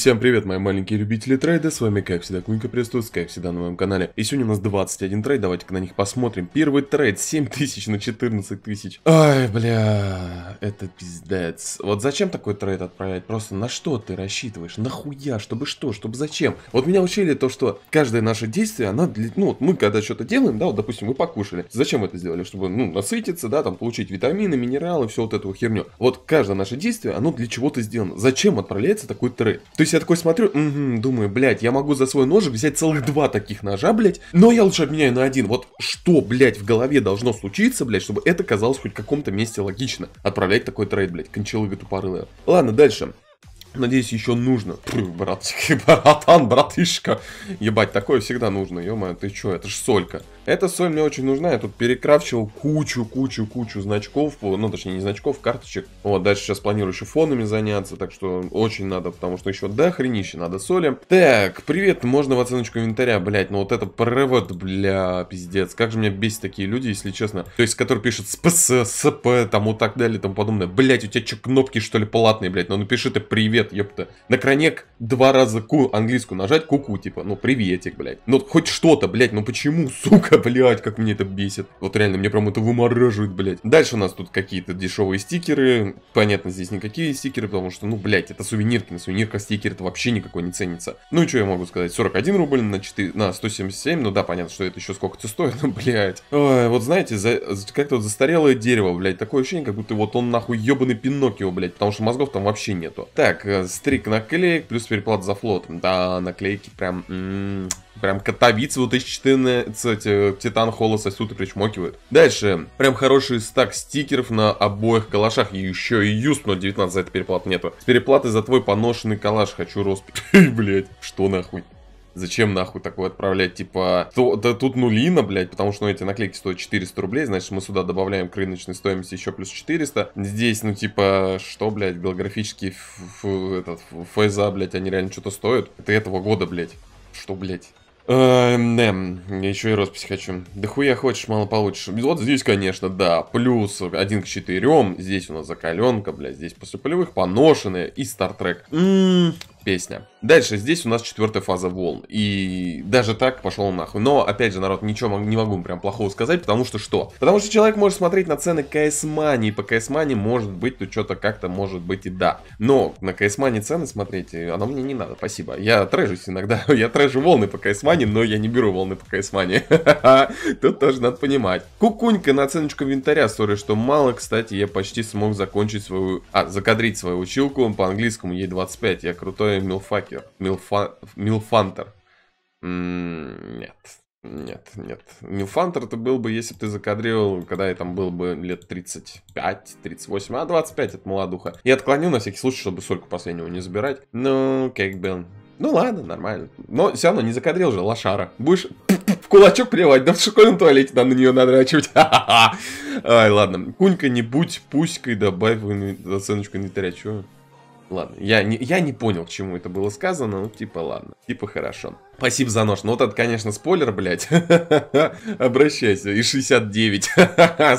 всем привет, мои маленькие любители трейда, с вами как всегда кунька приветствую, как всегда на моем канале. И сегодня у нас 21 трейд, давайте-ка на них посмотрим. Первый трейд 7000 на 14000. Ай, бля, это пиздец. Вот зачем такой трейд отправлять? Просто на что ты рассчитываешь? Нахуя? Чтобы что? Чтобы зачем? Вот меня учили то, что каждое наше действие, оно для... ну вот мы когда что-то делаем, да, вот допустим мы покушали. Зачем это сделали? Чтобы, ну, насытиться, да, там получить витамины, минералы, все вот этого херню. Вот каждое наше действие, оно для чего-то сделано. Зачем отправляется такой трейд? То есть я такой смотрю, угу, думаю, блядь, я могу за свой ножик взять целых два таких ножа, блядь, но я лучше обменяю на один. Вот что, блядь, в голове должно случиться, блядь, чтобы это казалось хоть в каком-то месте логично. Отправлять такой трейд, блядь, кончалове тупорылая. Ладно, дальше. Надеюсь, еще нужно. Фу, братчик, братан, братышка. Ебать, такое всегда нужно, ё ты что? это ж солька. Эта соль мне очень нужна, я тут перекрафчивал кучу-кучу-кучу значков, ну, точнее, не значков, карточек. Вот, дальше сейчас планирую еще фонами заняться, так что очень надо, потому что еще до хренище надо соли. Так, привет, можно в оценочку инвентаря, блять, ну вот это прорывот, бля, пиздец. Как же меня бесит такие люди, если честно. То есть, который пишет спс, сп, там, вот так далее, там тому подобное. Блять, у тебя что, кнопки, что ли, платные, блять? Ну, напиши ты привет привет, ёпта. На кранек два раза ку английскую нажать, куку, типа, ну, приветик, блядь. Ну, хоть что-то, блядь, ну почему, сука, блядь, как мне это бесит. Вот реально, мне прям это вымораживает, блядь. Дальше у нас тут какие-то дешевые стикеры. Понятно, здесь никакие стикеры, потому что, ну, блядь, это сувенирки. На сувенирках стикер это вообще никакой не ценится. Ну и что я могу сказать? 41 рубль на 4, на 177. Ну да, понятно, что это еще сколько-то стоит, ну, блядь. Ой, вот знаете, за, как-то вот застарелое дерево, блядь. Такое ощущение, как будто вот он нахуй ебаный Пиноккио, блядь, потому что мозгов там вообще нету. Так, Э, стрик наклеек, плюс переплата за флот. Да, наклейки прям... прям -м, вот из 2014 Титан Холла сосут и причмокивают. Дальше. Прям хороший стак стикеров на обоих калашах. И еще и юст, но 19 за это переплат нету. С переплаты за твой поношенный калаш хочу роспись. Блять, что нахуй. Зачем нахуй такое отправлять? Типа, то, да тут нулина, блядь, потому что ну, эти наклейки стоят 400 рублей, значит, мы сюда добавляем к рыночной стоимости еще плюс 400. Здесь, ну, типа, что, блядь, голографические этот, фейза, блядь, они реально что-то стоят. Это этого года, блядь. Что, блядь? Эм, да, я еще и роспись хочу. Да хуя хочешь, мало получишь. Вот здесь, конечно, да, плюс 1 к 4, здесь у нас закаленка, бля, здесь после полевых, поношенные и Стартрек. Ммм, песня. Дальше, здесь у нас четвертая фаза волн. И даже так пошел нахуй. Но, опять же, народ, ничего не могу прям плохого сказать, потому что что? Потому что человек может смотреть на цены CS Money, и по CS Money, может быть, то что-то как-то может быть и да. Но на CS Money цены смотреть, э, оно мне не надо, спасибо. Я трэжусь иногда, я трэжу волны по CS Money, но я не беру волны по CS Money. Тут тоже надо понимать. Кукунька на оценочку винтаря, сори, что мало, кстати, я почти смог закончить свою... А, закадрить свою училку, по-английскому ей 25, я крутой такое милфакер, милфа, милфантер. Нет, нет, нет. Милфантер это был бы, если бы ты закадрил, когда я там был бы лет 35-38, а 25 это молодуха. Я отклоню на всякий случай, чтобы сольку последнего не забирать. Ну, как бы... Ну ладно, нормально. Но все равно не закадрил же лошара. Будешь в кулачок плевать, да в школьном туалете надо на нее надрачивать. Ай, ладно. Кунька не будь пуськой, добавь в оценочку инвентаря. Чего? Ладно, я не, я не понял, к чему это было сказано, ну типа ладно, типа хорошо. Спасибо за нож. Ну вот это, конечно, спойлер, блядь. Обращайся. И 69.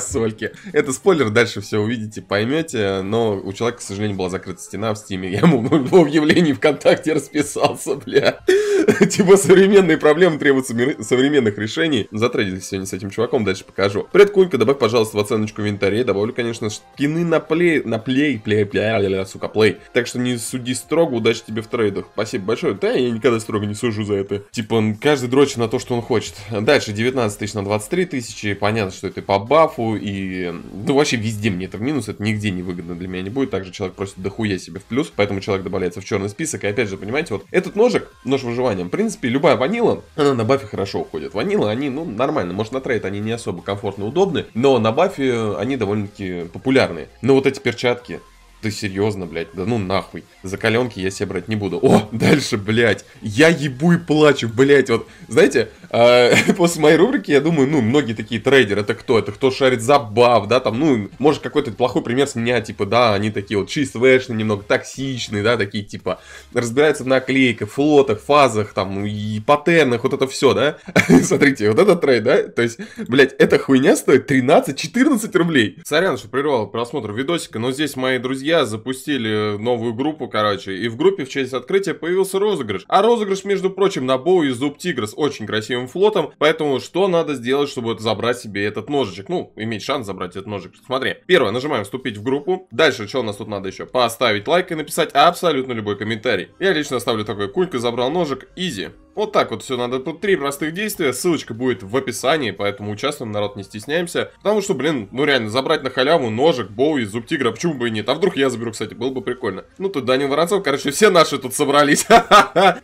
Сольки. Это спойлер, дальше все увидите, поймете. Но у человека, к сожалению, была закрыта стена в стиме. Я ему в объявлении ВКонтакте расписался, бля. Типа современные проблемы требуют современных решений. Затрудились сегодня с этим чуваком, дальше покажу. Привет, Кунька, добавь, пожалуйста, в оценочку инвентарей. Добавлю, конечно, скины на плей, на плей, плей, плей, сука, плей. Так что не суди строго, удачи тебе в трейдах. Спасибо большое. Да, я никогда строго не сужу за это. Типа, каждый дрочит на то, что он хочет. Дальше 19 тысяч на 23 тысячи. Понятно, что это и по бафу, и... Ну, вообще везде мне это в минус, это нигде не выгодно для меня не будет. Также человек просит дохуя себе в плюс, поэтому человек добавляется в черный список. И опять же, понимаете, вот этот ножик, нож выживания, названием. В принципе, любая ванила, она на бафе хорошо уходит. Ванила, они, ну, нормально. Может, на трейд они не особо комфортно удобны, но на бафе они довольно-таки популярны. Но вот эти перчатки, ты серьезно, блядь? Да ну нахуй. Закаленки я себе брать не буду. О, дальше, блядь. Я ебу и плачу, блядь. Вот, знаете, э, после моей рубрики, я думаю, ну, многие такие трейдеры, это кто? Это кто шарит забав, да, там, ну, может, какой-то плохой пример с меня, типа, да, они такие вот чиствэшные, немного токсичные, да, такие, типа, разбираются в наклейках, флотах, фазах, там, и паттернах, вот это все, да. Смотрите, вот этот трейд, да, то есть, блядь, эта хуйня стоит 13-14 рублей. Сорян, что прервал просмотр видосика, но здесь мои друзья друзья запустили новую группу, короче, и в группе в честь открытия появился розыгрыш. А розыгрыш, между прочим, на Боу и Зуб Тигр с очень красивым флотом, поэтому что надо сделать, чтобы забрать себе этот ножичек? Ну, иметь шанс забрать этот ножик. Смотри, первое, нажимаем «Вступить в группу». Дальше, что у нас тут надо еще? Поставить лайк и написать абсолютно любой комментарий. Я лично оставлю такой «Кулька забрал ножик, изи». Вот так вот все надо. Тут три простых действия. Ссылочка будет в описании, поэтому участвуем, народ, не стесняемся. Потому что, блин, ну реально, забрать на халяву ножик, и зуб тигра, почему бы и нет? А вдруг я заберу, кстати, было бы прикольно. Ну, тут Данил Воронцов, короче, все наши тут собрались.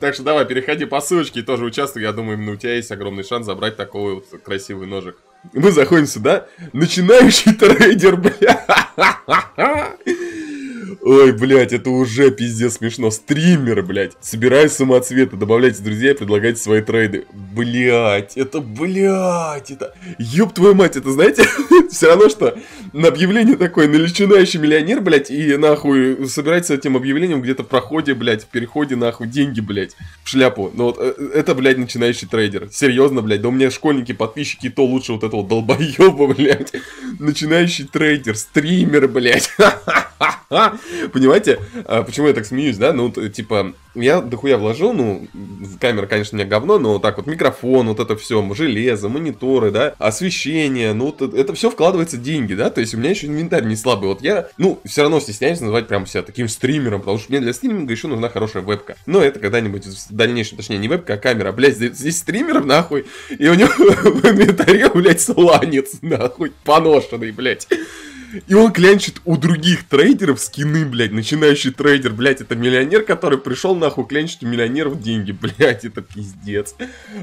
Так что давай, переходи по ссылочке и тоже участвуй. Я думаю, именно ну, у тебя есть огромный шанс забрать такой вот красивый ножик. Мы заходим сюда. Начинающий трейдер, бля. Ой, блядь, это уже пиздец смешно. Стример, блядь. Собираю самоцветы, добавляйте друзья и предлагайте свои трейды. Блядь, это, блядь, это... Ёб твою мать, это, знаете, все равно, что на объявление такое, на начинающий миллионер, блядь, и нахуй собирается этим объявлением где-то в проходе, блядь, в переходе, нахуй, деньги, блядь, в шляпу. Ну вот, э, это, блядь, начинающий трейдер. Серьезно, блядь, да у меня школьники, подписчики, то лучше вот этого долбоеба, блядь. Начинающий трейдер, стример, блядь. Понимаете, а, почему я так смеюсь, да? Ну, типа, я дохуя вложил, ну, камера, конечно, не говно, но вот так вот микрофон, вот это все, железо, мониторы, да, освещение, ну, вот это все вкладывается деньги, да, то есть у меня еще инвентарь не слабый, вот я, ну, все равно стесняюсь называть прям себя таким стримером, потому что мне для стриминга еще нужна хорошая вебка, но это когда-нибудь в дальнейшем, точнее, не вебка, а камера, блядь, здесь стример, нахуй, и у него в инвентаре, блядь, сланец, нахуй, поношенный, блядь. И он клянчит у других трейдеров скины, блядь. Начинающий трейдер, блядь, это миллионер, который пришел нахуй клянчить у миллионеров деньги, блядь, это пиздец.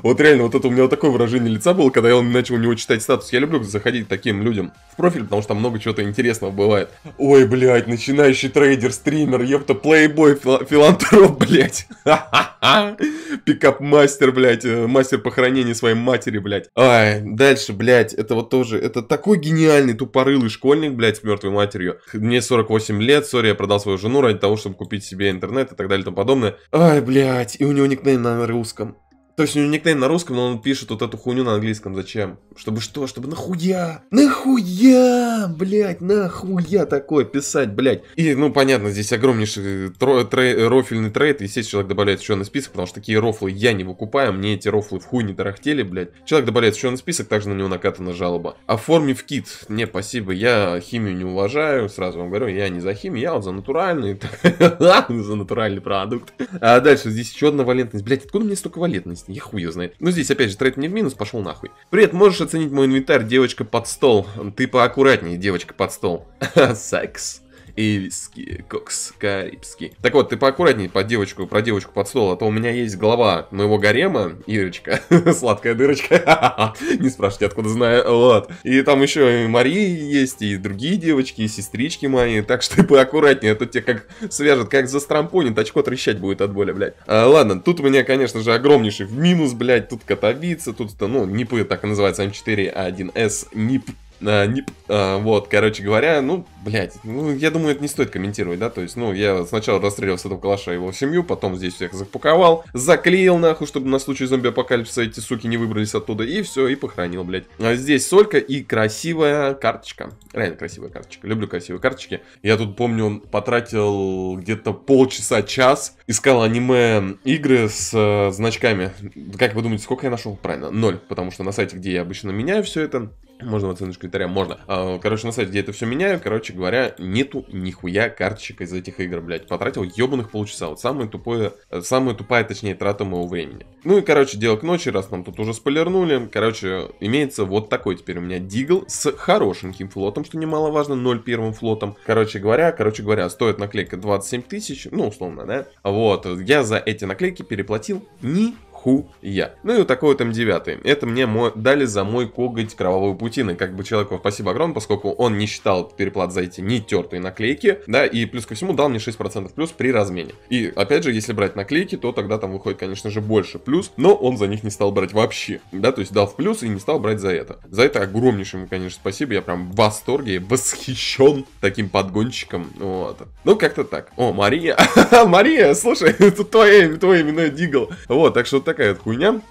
Вот реально, вот это у меня вот такое выражение лица было, когда я начал у него читать статус. Я люблю заходить к таким людям в профиль, потому что там много чего-то интересного бывает. Ой, блядь, начинающий трейдер, стример, ёпта, плейбой, филантроп, блядь. Пикап-мастер, блядь, э, мастер похоронения своей матери, блядь. Ай, дальше, блядь, это вот тоже, это такой гениальный тупорылый школьник, блядь, с мертвой матерью. Мне 48 лет, сори, я продал свою жену ради того, чтобы купить себе интернет и так далее и тому подобное. Ай, блядь, и у него никнейм на русском. То есть у него никнейм на русском, но он пишет вот эту хуйню на английском. Зачем? Чтобы что? Чтобы нахуя? Нахуя, Блять, нахуя такое писать, блять. И, ну, понятно, здесь огромнейший э, тро- тре- э, рофильный трейд. Естественно, человек добавляет еще на список, потому что такие рофлы я не выкупаю. Мне эти рофлы в хуй не тарахтели, блядь. Человек добавляет еще на список, также на него накатана жалоба. Оформив кит. Не, спасибо, я химию не уважаю. Сразу вам говорю, я не за химию, я вот за натуральный. За натуральный продукт. А дальше здесь еще одна валентность. Блять, откуда мне столько валентности? просто я хуй знает. Но ну, здесь, опять же, трейд мне в минус, пошел нахуй. Привет, можешь оценить мой инвентарь, девочка под стол. Ты поаккуратнее, девочка под стол. Секс эльский, кокс карибский. Так вот, ты поаккуратнее под девочку, про девочку под стол, а то у меня есть глава моего гарема, Ирочка, сладкая дырочка, не спрашивайте, откуда знаю, вот. И там еще и Мария есть, и другие девочки, и сестрички мои, так что ты поаккуратнее, а то тебе как свяжет, как застрампонит, очко трещать будет от боли, блядь. А, ладно, тут у меня, конечно же, огромнейший в минус, блядь, тут Катовица, тут, ну, НИПы так и называется, М4А1С, НИП а, не, а, вот, короче говоря, ну, Блять, ну, я думаю, это не стоит комментировать, да, то есть, ну, я сначала расстрелил с этого калаша его семью, потом здесь всех запаковал, заклеил нахуй, чтобы на случай зомби-апокалипсиса эти суки не выбрались оттуда, и все, и похоронил, блять. А здесь солька и красивая карточка, реально красивая карточка, люблю красивые карточки. Я тут, помню, потратил где-то полчаса-час, искал аниме-игры с э, значками. Как вы думаете, сколько я нашел? Правильно, ноль, потому что на сайте, где я обычно меняю все это, можно в оценочку комментаря, можно. А, короче, на сайте, где это все меняю, короче, говоря, нету нихуя карточек из этих игр, блядь. Потратил ебаных полчаса. Вот самое тупое, э, самая тупая, точнее, трата моего времени. Ну и, короче, дело к ночи, раз нам тут уже спойлернули. Короче, имеется вот такой теперь у меня дигл с хорошеньким флотом, что немаловажно, первым флотом. Короче говоря, короче говоря, стоит наклейка 27 тысяч, ну, условно, да? Вот, я за эти наклейки переплатил ни нихуя. Ну и вот такой вот М9. Эм это мне мой, дали за мой коготь кровавой путины. Как бы человеку спасибо огромное, поскольку он не считал переплат за эти нетертые наклейки, да, и плюс ко всему дал мне 6% плюс при размене. И опять же, если брать наклейки, то тогда там выходит, конечно же, больше плюс, но он за них не стал брать вообще, да, то есть дал в плюс и не стал брать за это. За это огромнейшим конечно, спасибо, я прям в восторге, восхищен таким подгонщиком, вот. Ну, как-то так. О, Мария, Мария, слушай, это твоя, твой именной дигл. Вот, так что так такая вот хуйня.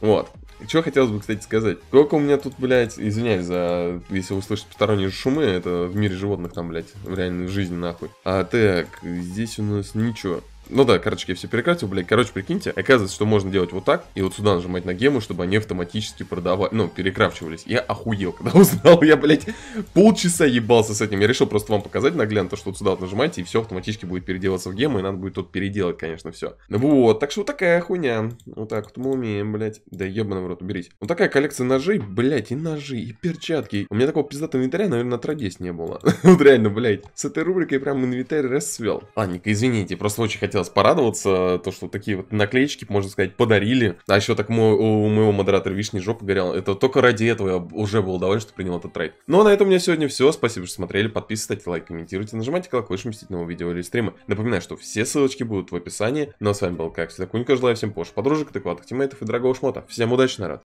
Вот. Что хотелось бы, кстати, сказать. Только у меня тут, блядь, извиняюсь за... Если услышать посторонние шумы, это в мире животных там, блядь, в реальной жизни, нахуй. А так, здесь у нас ничего. Ну да, короче, я все перекратил, блядь. Короче, прикиньте, оказывается, что можно делать вот так, и вот сюда нажимать на гему, чтобы они автоматически продавали, ну, перекрафчивались. Я охуел, когда узнал, я, блядь, полчаса ебался с этим. Я решил просто вам показать наглядно, то, что вот сюда вот нажимаете, и все автоматически будет переделаться в гему, и надо будет тут переделать, конечно, все. Вот, так что вот такая хуйня. Вот так вот мы умеем, блядь. Да ебаный в рот, уберите. Вот такая коллекция ножей, блядь, и ножи, и перчатки. У меня такого пиздатого инвентаря, наверное, отродясь не было. вот реально, блядь, с этой рубрикой прям инвентарь расцвел. Ладненько, извините, просто очень хотел хотелось порадоваться, то, что такие вот наклеечки, можно сказать, подарили. А еще так мой, у моего модератора Вишни жопа горела. Это только ради этого я уже был доволен, что принял этот трейд. Ну а на этом у меня сегодня все. Спасибо, что смотрели. Подписывайтесь, ставьте лайк, комментируйте, нажимайте колокольчик, мстить новые видео или стримы. Напоминаю, что все ссылочки будут в описании. Ну а с вами был, как всегда, Кунька. Желаю всем позже подружек, адекватных тиммейтов и дорогого шмота. Всем удачи, народ!